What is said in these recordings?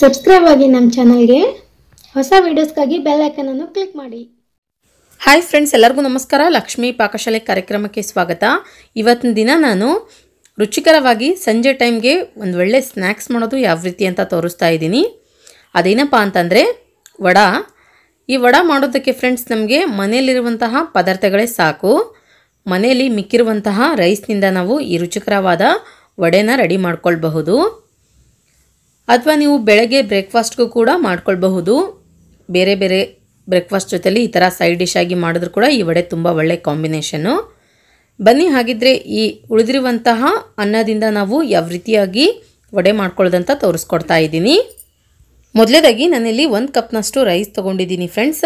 subscribe ಆಗಿ ನಮ್ಮ ಚಾನಲ್ಗೆ ಹೊಸ ವೀಡಿಯೋಸ್ಗಾಗಿ ಬೆಲ್ ಐಕನನ್ನು ಕ್ಲಿಕ್ ಮಾಡಿ ಹಾಯ್ ಫ್ರೆಂಡ್ಸ್ ಎಲ್ಲರಿಗೂ ನಮಸ್ಕಾರ ಲಕ್ಷ್ಮೀ ಪಾಕಶಾಲೆ ಕಾರ್ಯಕ್ರಮಕ್ಕೆ ಸ್ವಾಗತ ಇವತ್ತಿನ ದಿನ ನಾನು ರುಚಿಕರವಾಗಿ ಸಂಜೆ ಟೈಮ್ಗೆ ಒಂದು ಒಳ್ಳೆ ಸ್ನ್ಯಾಕ್ಸ್ ಮಾಡೋದು ಯಾವ ರೀತಿ ಅಂತ ತೋರಿಸ್ತಾ ಇದ್ದೀನಿ ಅದೇನಪ್ಪ ಅಂತಂದರೆ ವಡ ಈ ವಡ ಮಾಡೋದಕ್ಕೆ ಫ್ರೆಂಡ್ಸ್ ನಮಗೆ ಮನೆಯಲ್ಲಿರುವಂತಹ ಪದಾರ್ಥಗಳೇ ಸಾಕು ಮನೆಯಲ್ಲಿ ಮಿಕ್ಕಿರುವಂತಹ ರೈಸ್ನಿಂದ ನಾವು ಈ ರುಚಿಕರವಾದ ವಡೆನ ರೆಡಿ ಮಾಡ್ಕೊಳ್ಬಹುದು ಅಥವಾ ನೀವು ಬೆಳಗ್ಗೆ ಬ್ರೇಕ್ಫಾಸ್ಟ್ಗೂ ಕೂಡ ಮಾಡ್ಕೊಳ್ಬಹುದು ಬೇರೆ ಬೇರೆ ಬ್ರೇಕ್ಫಾಸ್ಟ್ ಜೊತೆಲಿ ಈ ಥರ ಸೈಡ್ ಡಿಶ್ ಆಗಿ ಮಾಡಿದ್ರು ಕೂಡ ಈ ವಡೆ ತುಂಬ ಒಳ್ಳೆ ಕಾಂಬಿನೇಷನ್ನು ಬನ್ನಿ ಹಾಗಿದ್ರೆ ಈ ಉಳಿದಿರುವಂತಹ ಅನ್ನದಿಂದ ನಾವು ಯಾವ ರೀತಿಯಾಗಿ ವಡೆ ಮಾಡ್ಕೊಳ್ಳೋದಂತ ತೋರಿಸ್ಕೊಡ್ತಾ ಇದ್ದೀನಿ ಮೊದಲೇದಾಗಿ ನಾನಿಲ್ಲಿ ಒಂದು ಕಪ್ನಷ್ಟು ರೈಸ್ ತೊಗೊಂಡಿದ್ದೀನಿ ಫ್ರೆಂಡ್ಸ್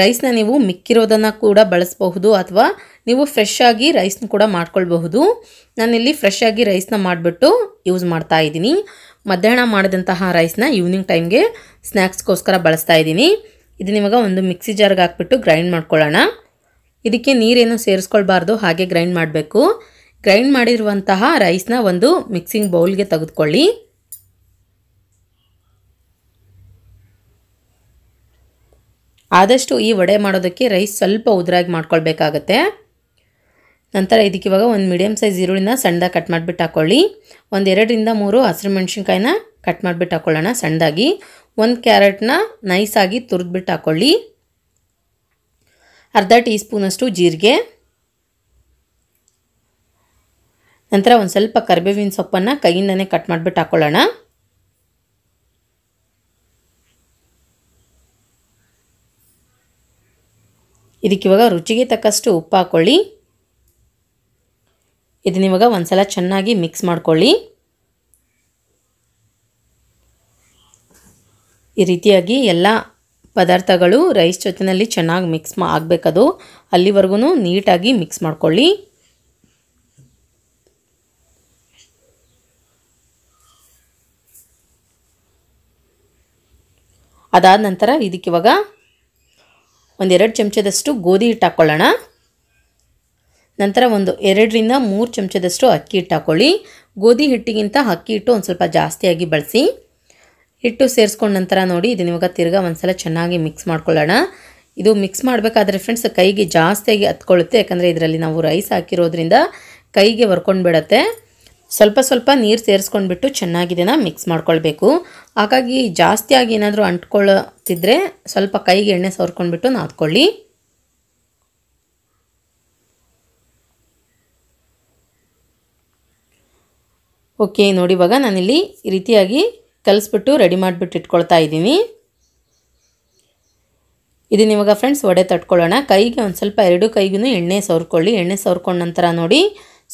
ರೈಸ್ನ ನೀವು ಮಿಕ್ಕಿರೋದನ್ನು ಕೂಡ ಬಳಸಬಹುದು ಅಥವಾ ನೀವು ಫ್ರೆಶ್ ಆಗಿ ರೈಸ್ನ ಕೂಡ ಮಾಡ್ಕೊಳ್ಬಹುದು ನಾನಿಲ್ಲಿ ಫ್ರೆಶ್ ಆಗಿ ರೈಸ್ನ ಮಾಡಿಬಿಟ್ಟು ಯೂಸ್ ಮಾಡ್ತಾ ಇದ್ದೀನಿ ಮಧ್ಯಾಹ್ನ ಮಾಡಿದಂತಹ ರೈಸ್ನ ಈವ್ನಿಂಗ್ ಟೈಮ್ಗೆ ಸ್ನ್ಯಾಕ್ಸ್ಗೋಸ್ಕರ ಬಳಸ್ತಾ ಇದ್ದೀನಿ ಇದನ್ನ ಇವಾಗ ಒಂದು ಮಿಕ್ಸಿ ಜಾರ್ಗೆ ಹಾಕ್ಬಿಟ್ಟು ಗ್ರೈಂಡ್ ಮಾಡ್ಕೊಳ್ಳೋಣ ಇದಕ್ಕೆ ನೀರೇನು ಸೇರಿಸ್ಕೊಳ್ಬಾರ್ದು ಹಾಗೆ ಗ್ರೈಂಡ್ ಮಾಡಬೇಕು ಗ್ರೈಂಡ್ ಮಾಡಿರುವಂತಹ ರೈಸ್ನ ಒಂದು ಮಿಕ್ಸಿಂಗ್ ಬೌಲ್ಗೆ ತೆಗೆದುಕೊಳ್ಳಿ ಆದಷ್ಟು ಈ ವಡೆ ಮಾಡೋದಕ್ಕೆ ರೈಸ್ ಸ್ವಲ್ಪ ಉದುರಾಗಿ ಮಾಡ್ಕೊಳ್ಬೇಕಾಗತ್ತೆ ನಂತರ ಇದಕ್ಕೆ ಇವಾಗ ಒಂದು ಮೀಡಿಯಮ್ ಸೈಜ್ ಈರುಳ್ಳಿನ ಸಣ್ಣದಾಗಿ ಕಟ್ ಮಾಡಿಬಿಟ್ಟು ಹಾಕ್ಕೊಳ್ಳಿ ಒಂದು ಎರಡರಿಂದ ಮೂರು ಹಸಿರು ಮೆಣಸಿನ್ಕಾಯಿನ ಕಟ್ ಮಾಡಿಬಿಟ್ಟು ಹಾಕ್ಕೊಳ್ಳೋಣ ಸಣ್ಣದಾಗಿ ಒಂದು ಕ್ಯಾರೆಟ್ನ ನೈಸಾಗಿ ತುರಿದ್ಬಿಟ್ಟು ಹಾಕ್ಕೊಳ್ಳಿ ಅರ್ಧ ಟೀ ಸ್ಪೂನಷ್ಟು ಜೀರಿಗೆ ನಂತರ ಒಂದು ಸ್ವಲ್ಪ ಕರಿಬೇವಿನ ಸೊಪ್ಪನ್ನು ಕೈಯಿಂದನೇ ಕಟ್ ಮಾಡಿಬಿಟ್ಟು ಹಾಕ್ಕೊಳ್ಳೋಣ ಇದಕ್ಕಿವಾಗ ರುಚಿಗೆ ತಕ್ಕಷ್ಟು ಉಪ್ಪು ಹಾಕ್ಕೊಳ್ಳಿ ಇದನ್ನ ಇವಾಗ ಒಂದ್ಸಲ ಚೆನ್ನಾಗಿ ಮಿಕ್ಸ್ ಮಾಡ್ಕೊಳ್ಳಿ ಈ ರೀತಿಯಾಗಿ ಎಲ್ಲ ಪದಾರ್ಥಗಳು ರೈಸ್ ಜೊತೆಯಲ್ಲಿ ಚೆನ್ನಾಗಿ ಮಿಕ್ಸ್ ಮಾ ಆಗಬೇಕದು ಅಲ್ಲಿವರೆಗೂ ನೀಟಾಗಿ ಮಿಕ್ಸ್ ಮಾಡ್ಕೊಳ್ಳಿ ಅದಾದ ನಂತರ ಇದಕ್ಕಿವಾಗ ಒಂದೆರಡು ಚಮಚದಷ್ಟು ಗೋಧಿ ಹಿಟ್ಟು ಹಾಕ್ಕೊಳ್ಳೋಣ ನಂತರ ಒಂದು ಎರಡರಿಂದ ಮೂರು ಚಮಚದಷ್ಟು ಅಕ್ಕಿ ಹಿಟ್ಟು ಹಾಕ್ಕೊಳ್ಳಿ ಗೋಧಿ ಹಿಟ್ಟಿಗಿಂತ ಅಕ್ಕಿ ಹಿಟ್ಟು ಒಂದು ಸ್ವಲ್ಪ ಜಾಸ್ತಿಯಾಗಿ ಬಳಸಿ ಹಿಟ್ಟು ಸೇರಿಸ್ಕೊಂಡ ನಂತರ ನೋಡಿ ಇದನ್ನ ಇವಾಗ ತಿರ್ಗಾ ಒಂದ್ಸಲ ಚೆನ್ನಾಗಿ ಮಿಕ್ಸ್ ಮಾಡ್ಕೊಳ್ಳೋಣ ಇದು ಮಿಕ್ಸ್ ಮಾಡಬೇಕಾದ್ರೆ ಫ್ರೆಂಡ್ಸ್ ಕೈಗೆ ಜಾಸ್ತಿಯಾಗಿ ಹತ್ಕೊಳ್ಳುತ್ತೆ ಯಾಕಂದರೆ ಇದರಲ್ಲಿ ನಾವು ರೈಸ್ ಹಾಕಿರೋದ್ರಿಂದ ಕೈಗೆ ಒರ್ಕೊಂಡು ಬಿಡುತ್ತೆ ಸ್ವಲ್ಪ ಸ್ವಲ್ಪ ನೀರು ಸೇರಿಸ್ಕೊಂಡ್ಬಿಟ್ಟು ಚೆನ್ನಾಗಿದೆನ ಮಿಕ್ಸ್ ಮಾಡ್ಕೊಳ್ಬೇಕು ಹಾಗಾಗಿ ಜಾಸ್ತಿಯಾಗಿ ಏನಾದರೂ ಅಂಟ್ಕೊಳ್ಳುತ್ತಿದ್ರೆ ಸ್ವಲ್ಪ ಕೈಗೆ ಎಣ್ಣೆ ಸವರ್ಕೊಂಡ್ಬಿಟ್ಟು ನಾದ್ಕೊಳ್ಳಿ ಓಕೆ ನೋಡಿ ಇವಾಗ ನಾನಿಲ್ಲಿ ಈ ರೀತಿಯಾಗಿ ಕಲಿಸ್ಬಿಟ್ಟು ರೆಡಿ ಮಾಡಿಬಿಟ್ಟು ಇಟ್ಕೊಳ್ತಾ ಇದ್ದೀನಿ ಇದನ್ನ ಇವಾಗ ಫ್ರೆಂಡ್ಸ್ ವಡೆ ತಟ್ಕೊಳ್ಳೋಣ ಕೈಗೆ ಒಂದು ಸ್ವಲ್ಪ ಎರಡು ಕೈಗೂ ಎಣ್ಣೆ ಸವರ್ಕೊಳ್ಳಿ ಎಣ್ಣೆ ಸವರ್ಕೊಂಡ ನಂತರ ನೋಡಿ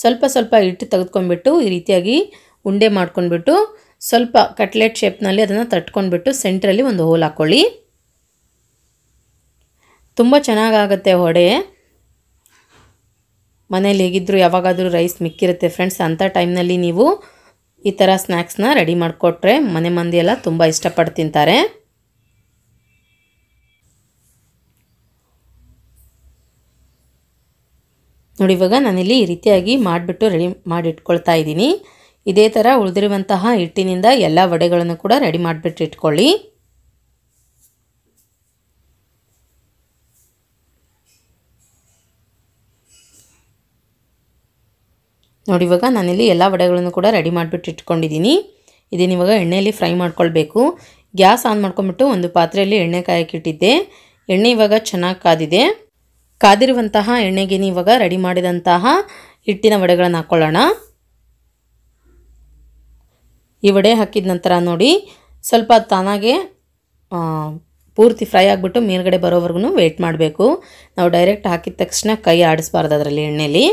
ಸ್ವಲ್ಪ ಸ್ವಲ್ಪ ಹಿಟ್ಟು ತೆಗೆದುಕೊಂಡ್ಬಿಟ್ಟು ಈ ರೀತಿಯಾಗಿ ಉಂಡೆ ಮಾಡ್ಕೊಂಡ್ಬಿಟ್ಟು ಸ್ವಲ್ಪ ಕಟ್ಲೆಟ್ ಶೇಪ್ನಲ್ಲಿ ಅದನ್ನು ತಟ್ಕೊಂಡ್ಬಿಟ್ಟು ಸೆಂಟ್ರಲ್ಲಿ ಒಂದು ಹೋಲ್ ಹಾಕ್ಕೊಳ್ಳಿ ತುಂಬ ಚೆನ್ನಾಗಾಗತ್ತೆ ವಡೆ ಮನೇಲಿ ಹೇಗಿದ್ದರೂ ಯಾವಾಗಾದರೂ ರೈಸ್ ಮಿಕ್ಕಿರುತ್ತೆ ಫ್ರೆಂಡ್ಸ್ ಅಂಥ ಟೈಮ್ನಲ್ಲಿ ನೀವು ಈ ಥರ ಸ್ನ್ಯಾಕ್ಸ್ನ ರೆಡಿ ಮಾಡಿಕೊಟ್ರೆ ಮನೆ ಮಂದಿ ಎಲ್ಲ ತುಂಬ ಇಷ್ಟಪಟ್ಟು ತಿಂತಾರೆ ನೋಡಿ ಇವಾಗ ನಾನಿಲ್ಲಿ ಈ ರೀತಿಯಾಗಿ ಮಾಡಿಬಿಟ್ಟು ರೆಡಿ ಮಾಡಿ ಇಟ್ಕೊಳ್ತಾ ಇದ್ದೀನಿ ಇದೇ ಥರ ಉಳಿದಿರುವಂತಹ ಹಿಟ್ಟಿನಿಂದ ಎಲ್ಲ ವಡೆಗಳನ್ನು ಕೂಡ ರೆಡಿ ಮಾಡಿಬಿಟ್ಟು ಇಟ್ಕೊಳ್ಳಿ ನೋಡಿ ಇವಾಗ ನಾನಿಲ್ಲಿ ಎಲ್ಲ ವಡೆಗಳನ್ನು ಕೂಡ ರೆಡಿ ಮಾಡಿಬಿಟ್ಟು ಇಟ್ಕೊಂಡಿದ್ದೀನಿ ಇದನ್ನು ಇವಾಗ ಎಣ್ಣೆಯಲ್ಲಿ ಫ್ರೈ ಮಾಡ್ಕೊಳ್ಬೇಕು ಗ್ಯಾಸ್ ಆನ್ ಮಾಡ್ಕೊಂಬಿಟ್ಟು ಒಂದು ಪಾತ್ರೆಯಲ್ಲಿ ಎಣ್ಣೆ ಕಾಯಕ್ಕಿಟ್ಟಿದ್ದೆ ಎಣ್ಣೆ ಇವಾಗ ಚೆನ್ನಾಗಿ ಕಾದಿದೆ ಕಾದಿರುವಂತಹ ಎಣ್ಣೆಗೆ ಇವಾಗ ರೆಡಿ ಮಾಡಿದಂತಹ ಹಿಟ್ಟಿನ ವಡೆಗಳನ್ನು ಹಾಕ್ಕೊಳ್ಳೋಣ ಈ ವಡೆ ಹಾಕಿದ ನಂತರ ನೋಡಿ ಸ್ವಲ್ಪ ತಾನಾಗೆ ಪೂರ್ತಿ ಫ್ರೈ ಆಗಿಬಿಟ್ಟು ಮೇಲ್ಗಡೆ ಬರೋವರೆಗೂ ವೆಯ್ಟ್ ಮಾಡಬೇಕು ನಾವು ಡೈರೆಕ್ಟ್ ಹಾಕಿದ ತಕ್ಷಣ ಕೈ ಆಡಿಸ್ಬಾರ್ದು ಅದರಲ್ಲಿ ಎಣ್ಣೆಯಲ್ಲಿ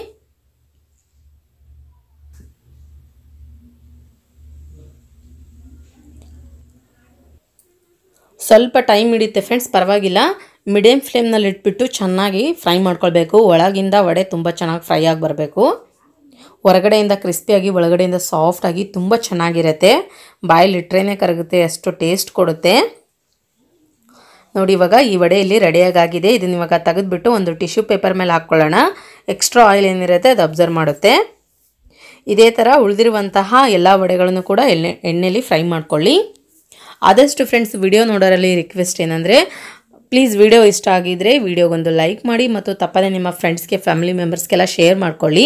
ಸ್ವಲ್ಪ ಟೈಮ್ ಹಿಡಿಯುತ್ತೆ ಫ್ರೆಂಡ್ಸ್ ಪರವಾಗಿಲ್ಲ ಮೀಡಿಯಮ್ ಫ್ಲೇಮ್ನಲ್ಲಿ ಇಟ್ಬಿಟ್ಟು ಚೆನ್ನಾಗಿ ಫ್ರೈ ಮಾಡ್ಕೊಳ್ಬೇಕು ಒಳಗಿಂದ ವಡೆ ತುಂಬ ಚೆನ್ನಾಗಿ ಫ್ರೈ ಆಗಿ ಬರಬೇಕು ಹೊರಗಡೆಯಿಂದ ಕ್ರಿಸ್ಪಿಯಾಗಿ ಒಳಗಡೆಯಿಂದ ಸಾಫ್ಟಾಗಿ ತುಂಬ ಚೆನ್ನಾಗಿರುತ್ತೆ ಬಾಯಲ್ಲಿಟ್ರೇ ಕರಗುತ್ತೆ ಅಷ್ಟು ಟೇಸ್ಟ್ ಕೊಡುತ್ತೆ ನೋಡಿ ಇವಾಗ ಈ ವಡೆಯಲ್ಲಿ ರೆಡಿಯಾಗಿದೆ ಇದನ್ನು ಇದನ್ನ ಇವಾಗ ತೆಗೆದುಬಿಟ್ಟು ಒಂದು ಟಿಶ್ಯೂ ಪೇಪರ್ ಮೇಲೆ ಹಾಕ್ಕೊಳ್ಳೋಣ ಎಕ್ಸ್ಟ್ರಾ ಆಯಿಲ್ ಏನಿರುತ್ತೆ ಅದು ಅಬ್ಸರ್ವ್ ಮಾಡುತ್ತೆ ಇದೇ ಥರ ಉಳಿದಿರುವಂತಹ ಎಲ್ಲ ವಡೆಗಳನ್ನು ಕೂಡ ಎಣ್ಣೆ ಎಣ್ಣೆಯಲ್ಲಿ ಫ್ರೈ ಮಾಡ್ಕೊಳ್ಳಿ ಆದಷ್ಟು ಫ್ರೆಂಡ್ಸ್ ವಿಡಿಯೋ ನೋಡೋರಲ್ಲಿ ರಿಕ್ವೆಸ್ಟ್ ಏನಂದರೆ ಪ್ಲೀಸ್ ವಿಡಿಯೋ ಇಷ್ಟ ಆಗಿದ್ದರೆ ವಿಡಿಯೋಗೊಂದು ಲೈಕ್ ಮಾಡಿ ಮತ್ತು ತಪ್ಪದೇ ನಿಮ್ಮ ಫ್ರೆಂಡ್ಸ್ಗೆ ಫ್ಯಾಮಿಲಿ ಮೆಂಬರ್ಸ್ಗೆಲ್ಲ ಶೇರ್ ಮಾಡ್ಕೊಳ್ಳಿ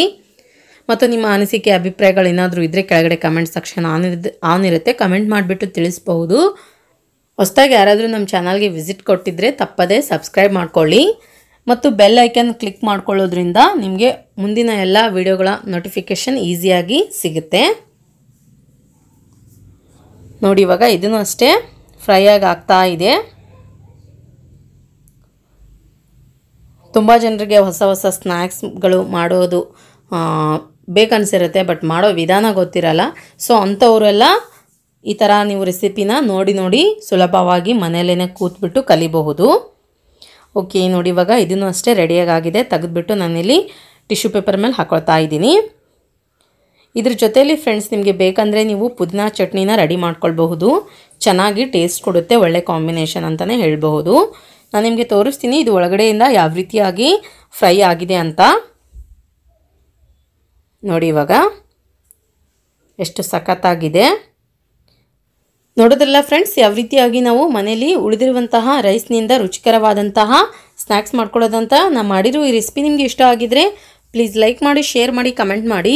ಮತ್ತು ನಿಮ್ಮ ಅನಿಸಿಕೆ ಅಭಿಪ್ರಾಯಗಳು ಏನಾದರೂ ಇದ್ದರೆ ಕೆಳಗಡೆ ಕಮೆಂಟ್ ಸೆಕ್ಷನ್ ಆನ್ ಇರ್ ಆನ್ ಇರುತ್ತೆ ಕಮೆಂಟ್ ಮಾಡಿಬಿಟ್ಟು ತಿಳಿಸ್ಬಹುದು ಹೊಸದಾಗಿ ಯಾರಾದರೂ ನಮ್ಮ ಚಾನಲ್ಗೆ ವಿಸಿಟ್ ಕೊಟ್ಟಿದ್ದರೆ ತಪ್ಪದೇ ಸಬ್ಸ್ಕ್ರೈಬ್ ಮಾಡ್ಕೊಳ್ಳಿ ಮತ್ತು ಬೆಲ್ ಐಕನ್ ಕ್ಲಿಕ್ ಮಾಡ್ಕೊಳ್ಳೋದ್ರಿಂದ ನಿಮಗೆ ಮುಂದಿನ ಎಲ್ಲ ವಿಡಿಯೋಗಳ ನೋಟಿಫಿಕೇಷನ್ ಈಸಿಯಾಗಿ ಸಿಗುತ್ತೆ ನೋಡಿ ಇವಾಗ ಇದನ್ನು ಅಷ್ಟೇ ಫ್ರೈ ಆಗಿ ಆಗ್ತಾ ಇದೆ ತುಂಬ ಜನರಿಗೆ ಹೊಸ ಹೊಸ ಸ್ನ್ಯಾಕ್ಸ್ಗಳು ಮಾಡೋದು ಬೇಕನ್ಸಿರುತ್ತೆ ಬಟ್ ಮಾಡೋ ವಿಧಾನ ಗೊತ್ತಿರಲ್ಲ ಸೊ ಅಂಥವರೆಲ್ಲ ಈ ಥರ ನೀವು ರೆಸಿಪಿನ ನೋಡಿ ನೋಡಿ ಸುಲಭವಾಗಿ ಮನೆಯಲ್ಲೇ ಕೂತ್ಬಿಟ್ಟು ಕಲಿಬಹುದು ಓಕೆ ನೋಡಿ ಇವಾಗ ಇದನ್ನು ಅಷ್ಟೇ ರೆಡಿಯಾಗಿ ಆಗಿದೆ ತೆಗೆದುಬಿಟ್ಟು ನಾನಿಲ್ಲಿ ಟಿಶ್ಯೂ ಪೇಪರ್ ಮೇಲೆ ಹಾಕೊಳ್ತಾ ಇದ್ದೀನಿ ಇದ್ರ ಜೊತೆಯಲ್ಲಿ ಫ್ರೆಂಡ್ಸ್ ನಿಮಗೆ ಬೇಕಂದರೆ ನೀವು ಪುದೀನ ಚಟ್ನಿನ ರೆಡಿ ಮಾಡ್ಕೊಳ್ಬಹುದು ಚೆನ್ನಾಗಿ ಟೇಸ್ಟ್ ಕೊಡುತ್ತೆ ಒಳ್ಳೆ ಕಾಂಬಿನೇಷನ್ ಅಂತಲೇ ಹೇಳಬಹುದು ನಾನು ನಿಮಗೆ ತೋರಿಸ್ತೀನಿ ಇದು ಒಳಗಡೆಯಿಂದ ಯಾವ ರೀತಿಯಾಗಿ ಫ್ರೈ ಆಗಿದೆ ಅಂತ ನೋಡಿ ಇವಾಗ ಎಷ್ಟು ಸಖತ್ತಾಗಿದೆ ನೋಡೋದಲ್ಲ ಫ್ರೆಂಡ್ಸ್ ಯಾವ ರೀತಿಯಾಗಿ ನಾವು ಮನೇಲಿ ಉಳಿದಿರುವಂತಹ ರೈಸ್ನಿಂದ ರುಚಿಕರವಾದಂತಹ ಸ್ನ್ಯಾಕ್ಸ್ ಮಾಡ್ಕೊಳ್ಳೋದಂತ ನಾನು ಮಾಡಿರೋ ಈ ರೆಸಿಪಿ ನಿಮಗೆ ಇಷ್ಟ ಆಗಿದ್ರೆ ಪ್ಲೀಸ್ ಲೈಕ್ ಮಾಡಿ ಶೇರ್ ಮಾಡಿ ಕಮೆಂಟ್ ಮಾಡಿ